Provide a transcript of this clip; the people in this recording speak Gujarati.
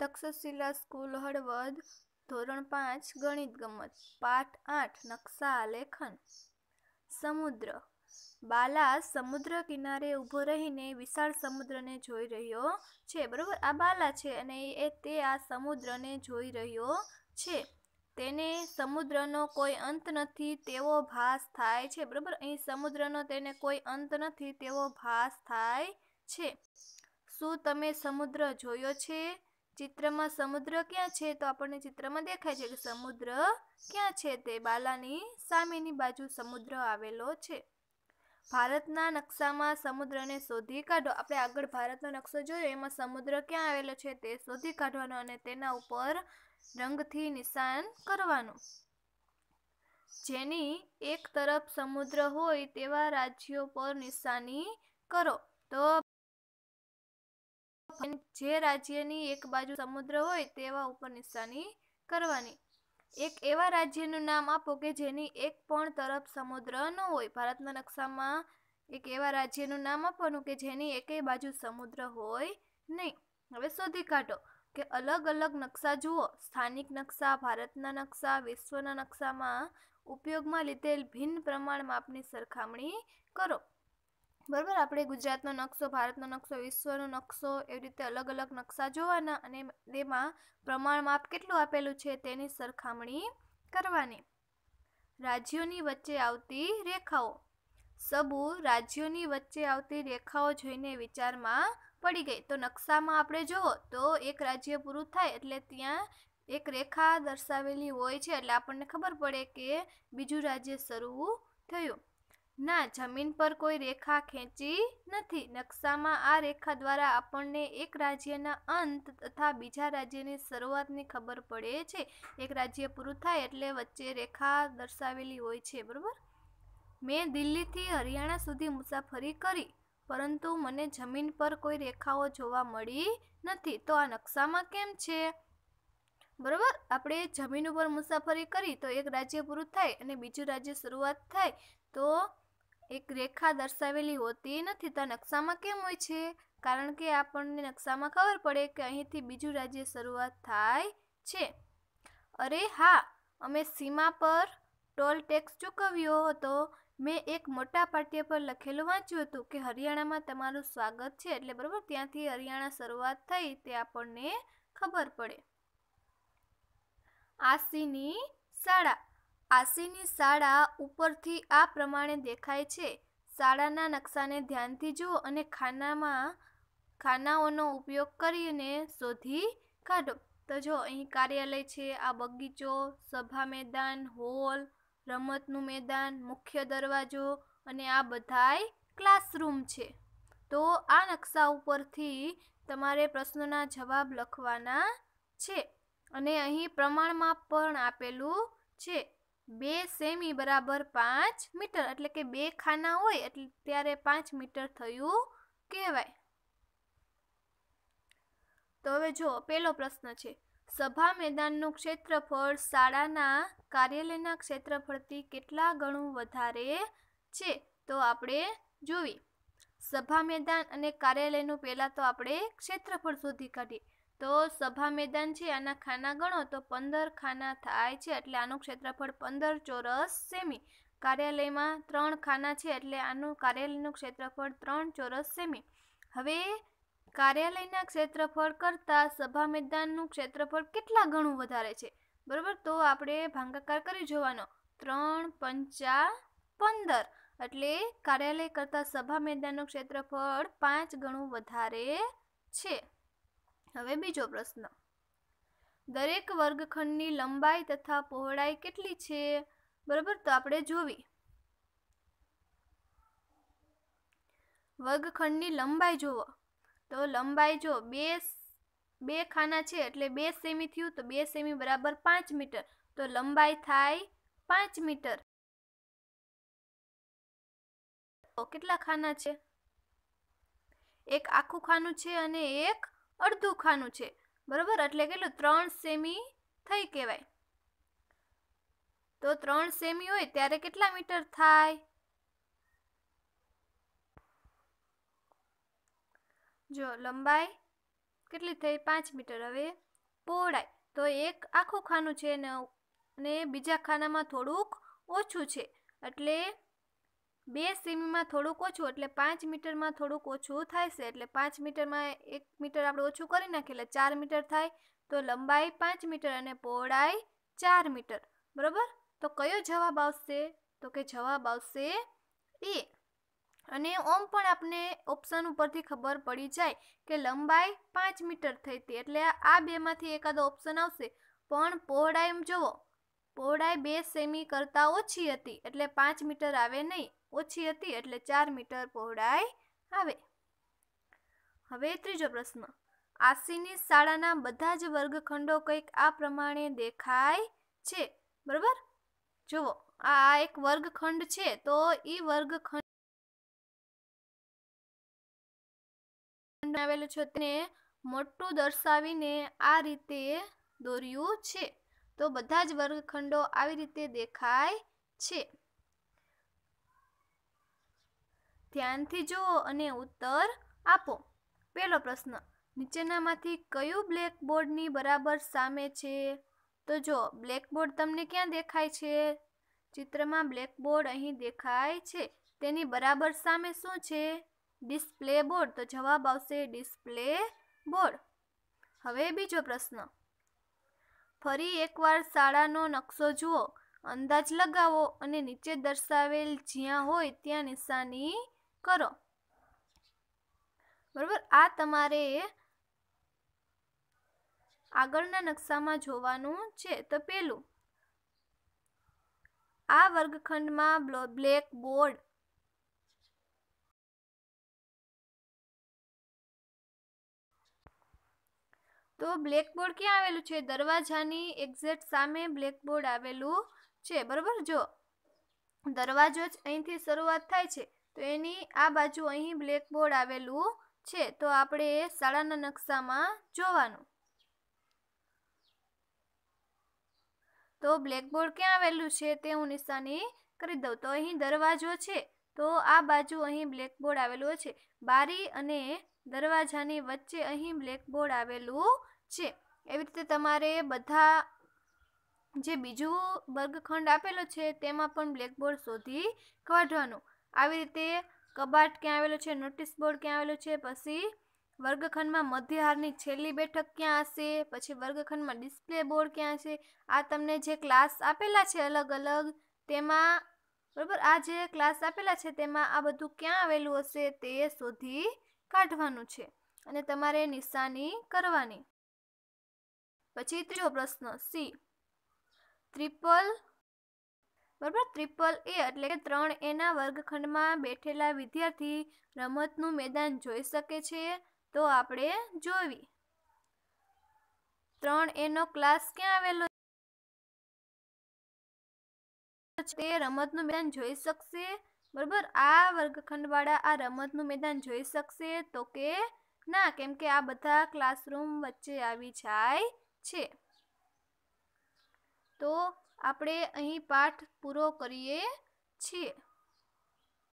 તક્ષશિલા સ્કૂલ હળવદ ધોરણ પાંચ ગણિત ગમત પાઠ આઠ નકશા લેખન સમુદ્ર બાલા સમુદ્ર કિનારે ઊભો રહીને વિશાળ સમુદ્રને જોઈ રહ્યો છે બરાબર આ બાલા છે અને એ તે આ સમુદ્રને જોઈ રહ્યો છે તેને સમુદ્રનો કોઈ અંત નથી તેવો ભાસ થાય છે બરાબર અહીં સમુદ્રનો તેને કોઈ અંત નથી તેવો ભાસ થાય છે શું તમે સમુદ્ર જોયો છે ચિત્રમાં સમુદ્ર ક્યાં છે તો આપણને ચિત્રમાં દેખાય છે કે સમુદ્ર ક્યાં છે તે બાલાની સામેની બાજુ સમુદ્ર આવેલો છે ભારતના નકશામાં સમુદ્રને શોધી કાઢો આપણે આગળ ભારતનો નકશો જોયો એમાં સમુદ્ર ક્યાં આવેલો છે તે શોધી કાઢવાનો અને તેના ઉપર રંગથી નિશાન કરવાનું જેની એક તરફ સમુદ્ર હોય તેવા રાજ્યો પર નિશાની કરો તો જે રાજ્યની એક બાજુ સમુદ્ર હોય તેવા ઉપર નિશાની કરવાની એક એવા રાજ્યનું નામ આપો કે જેની એક પણ તરફ સમુદ્ર ન હોય ભારતના નકશામાં એક એવા રાજ્યનું નામ આપવાનું કે જેની એકેય બાજુ સમુદ્ર હોય નહીં હવે શોધી કાઢો કે અલગ અલગ નકશા જુઓ સ્થાનિક નકશા ભારતના નકશા વિશ્વના નકશામાં ઉપયોગમાં લીધેલ ભિન્ન પ્રમાણ માપની સરખામણી કરો બરાબર આપણે ગુજરાતનો નકશો ભારતનો નકશો વિશ્વનો નકશો એવી રીતે અલગ અલગ નકશા જોવાના અને તેમાં પ્રમાણ માપ કેટલું આપેલું છે તેની સરખામણી કરવાની રાજ્યોની વચ્ચે આવતી રેખાઓ સબુ રાજ્યોની વચ્ચે આવતી રેખાઓ જોઈને વિચારમાં પડી ગઈ તો નકશામાં આપણે જુઓ તો એક રાજ્ય પૂરું થાય એટલે ત્યાં એક રેખા દર્શાવેલી હોય છે એટલે આપણને ખબર પડે કે બીજું રાજ્ય શરૂ થયું ના જમીન પર કોઈ રેખા ખેંચી નથી નકશામાં આ રેખા દ્વારા આપણને એક રાજ્યના અંત તથા બીજા રાજ્યની શરૂઆતની ખબર પડે છે એક રાજ્ય પૂરું થાય એટલે વચ્ચે રેખા દર્શાવેલી હોય છે બરાબર મેં દિલ્હીથી હરિયાણા સુધી મુસાફરી કરી પરંતુ મને જમીન પર કોઈ રેખાઓ જોવા મળી નથી તો આ નકશામાં કેમ છે બરાબર આપણે જમીન ઉપર મુસાફરી કરી તો એક રાજ્ય પૂરું થાય અને બીજું રાજ્ય શરૂઆત થાય તો એક રેખા દર્શાવેલી હોતી નથી તો નકશામાં કેમ હોય છે કારણ કે આપણને નકશામાં ખબર પડે કે અહીંથી બીજું રાજ્ય શરૂઆત થાય છે અરે હા અમે સીમા પર ટોલ ટેક્સ ચૂકવ્યો હતો મેં એક મોટા પાઠ્ય પર લખેલું વાંચ્યું હતું કે હરિયાણામાં તમારું સ્વાગત છે એટલે બરાબર ત્યાંથી હરિયાણા શરૂઆત થઈ તે આપણને ખબર પડે આસીની શાળા આશીની શાળા ઉપરથી આ પ્રમાણે દેખાય છે શાળાના નકશાને ધ્યાનથી જુઓ અને ખાનામાં ખાનાઓનો ઉપયોગ કરીને શોધી કાઢો તો જો અહીં કાર્યાલય છે આ બગીચો સભા મેદાન હોલ રમતનું મેદાન મુખ્ય દરવાજો અને આ બધાય ક્લાસરૂમ છે તો આ નકશા ઉપરથી તમારે પ્રશ્નોના જવાબ લખવાના છે અને અહીં પ્રમાણમાં પણ આપેલું છે બે સેમી બરાબર પાંચ મીટર એટલે કે બે ખાના હોય એટલે ત્યારે પાંચ મીટર થયું કહેવાય તો હવે જો પહેલો પ્રશ્ન છે સભા મેદાનનું ક્ષેત્રફળ શાળાના કાર્યાલયના ક્ષેત્રફળથી કેટલા ગણું વધારે છે તો આપણે જોઈએ સભા મેદાન અને કાર્યાલયનું પહેલાં તો આપણે ક્ષેત્રફળ શોધી કાઢીએ તો સભા મેદાન છે આના ખાના ગણો તો પંદર ખાના થાય છે એટલે આનું ક્ષેત્રફળ પંદર ચોરસ સેમી કાર્યાલયમાં ત્રણ ખાના છે એટલે આનું કાર્યાલયનું ક્ષેત્રફળ ત્રણ ચોરસ સેમી હવે કાર્યાલયના ક્ષેત્રફળ કરતાં સભા મેદાનનું ક્ષેત્રફળ કેટલા ગણું વધારે છે બરાબર તો આપણે ભાંગાકાર કરી જોવાનો ત્રણ પંચા પંદર એટલે કાર્યાલય કરતાં સભા મેદાનનું ક્ષેત્રફળ પાંચ ગણું વધારે છે હવે બીજો પ્રશ્ન દરેક વર્ગખંડની લંબાઈ તથા પહોળાઈ કેટલી છે બરાબર તો આપણે જોવી વર્ગખંડની લંબાઈ જુઓ તો લંબાઈ જો બે બે ખાના છે એટલે બે સેમી થયું તો બે સેમી બરાબર પાંચ મીટર તો લંબાઈ થાય પાંચ મીટર કેટલા ખાના છે એક આખું ખાનું છે અને એક અડધું ખાનું છે બરાબર એટલે કેટલું ત્રણ સેમી થઈ કહેવાય તો ત્રણ સેમી હોય ત્યારે કેટલા મીટર થાય જો લંબાઈ કેટલી થઈ પાંચ મીટર હવે પહોળાય તો એક આખું ખાનું છે ને બીજા ખાનામાં થોડુંક ઓછું છે એટલે બે સેમીમાં થોડુંક ઓછું એટલે પાંચ મીટરમાં થોડુંક ઓછું થાય છે એટલે પાંચ મીટરમાં એક મીટર આપણે ઓછું કરી નાખીએ એટલે ચાર મીટર થાય તો લંબાઈ પાંચ મીટર અને પહોળાઈ ચાર મીટર બરાબર તો કયો જવાબ આવશે તો કે જવાબ આવશે એ અને ઓમ પણ આપણે ઓપ્શન ઉપરથી ખબર પડી જાય કે લંબાઈ પાંચ મીટર થઈ હતી એટલે આ બેમાંથી એકાદો ઓપ્શન આવશે પણ પહોળાઈ જુઓ પહોળાઈ બે સેમી કરતાં ઓછી હતી એટલે પાંચ મીટર આવે નહીં ઓછી હતી એટલે ચાર મીટર પહોળાઈ આવે હવે ત્રીજો પ્રશ્ન આસીની શાળાના બધા જ વર્ગખંડો કંઈક આ પ્રમાણે દેખાય છે બરાબર જુઓ આ એક વર્ગખંડ છે તો એ વર્ગખંડ આવેલું છે તેને મોટું દર્શાવીને આ રીતે દોર્યું છે તો બધા જ વર્ગખંડો આવી રીતે દેખાય છે ધ્યાનથી જુઓ અને ઉત્તર આપો પહેલો પ્રશ્ન નીચેનામાંથી કયું બ્લેકબોર્ડની બરાબર સામે છે તો જો બ્લેકબોર્ડ તમને ક્યાં દેખાય છે ચિત્રમાં બ્લેકબોર્ડ અહીં દેખાય છે તેની બરાબર સામે શું છે ડિસ્પ્લે બોર્ડ તો જવાબ આવશે ડિસ્પ્લે બોર્ડ હવે બીજો પ્રશ્ન ફરી એકવાર શાળાનો નકશો જુઓ અંદાજ લગાવો અને નીચે દર્શાવેલ જ્યાં હોય ત્યાં નિશાની કરો બરાબર આ તમારે આગળના નકશામાં જોવાનું છે તો પેલું આ વર્ગખંડમાં બ્લેક બોર્ડ તો બ્લેકબોર્ડ ક્યાં આવેલું છે દરવાજાની એક્ઝેક્ટ સામે બ્લેકબોર્ડ આવેલું છે બરાબર જો દરવાજો જ અહીંથી શરૂઆત થાય છે તો એની આ બાજુ અહીં બ્લેકબોર્ડ આવેલું છે તો આપણે એ શાળાના નકશામાં જોવાનું તો બ્લેકબોર્ડ ક્યાં આવેલું છે તે હું નિશાની કરી દઉં તો અહીં દરવાજો છે તો આ બાજુ અહીં બ્લેકબોર્ડ આવેલું છે બારી અને દરવાજાની વચ્ચે અહીં બ્લેકબોર્ડ આવેલું છે એવી રીતે તમારે બધા જે બીજું વર્ગખંડ આપેલો છે તેમાં પણ બ્લેકબોર્ડ શોધી કાઢવાનું આવી રીતે કબાટ ક્યાં આવેલો છે નોટિસ બોર્ડ ક્યાં આવેલું છે પછી વર્ગખંડમાં મધ્યહારની છેલ્લી બેઠક ક્યાં હશે પછી વર્ગખંડમાં ડિસ્પ્લે બોર્ડ ક્યાં છે આ તમને જે ક્લાસ આપેલા છે અલગ અલગ તેમાં બરાબર આ જે ક્લાસ આપેલા છે તેમાં આ બધું ક્યાં આવેલું હશે તે શોધી કાઢવાનું છે અને તમારે નિશાની કરવાની પછી ત્રીજો પ્રશ્ન સી ત્રિપલ બરાબર ટ્રિપલ એ એટલે કે ત્રણ એના વર્ગખંડમાં બેઠેલા વિદ્યાર્થી રમતનું મેદાન જોઈ શકે છે તો આપણે જોવી ત્રણ એનો ક્લાસ ક્યાં આવેલો તે રમતનું મેદાન જોઈ શકશે બરાબર આ વર્ગખંડવાળા આ રમતનું મેદાન જોઈ શકશે તો કે ના કેમ કે આ બધા ક્લાસરૂમ વચ્ચે આવી જાય છે તો આપણે અહીં પાઠ પૂરો કરીએ છીએ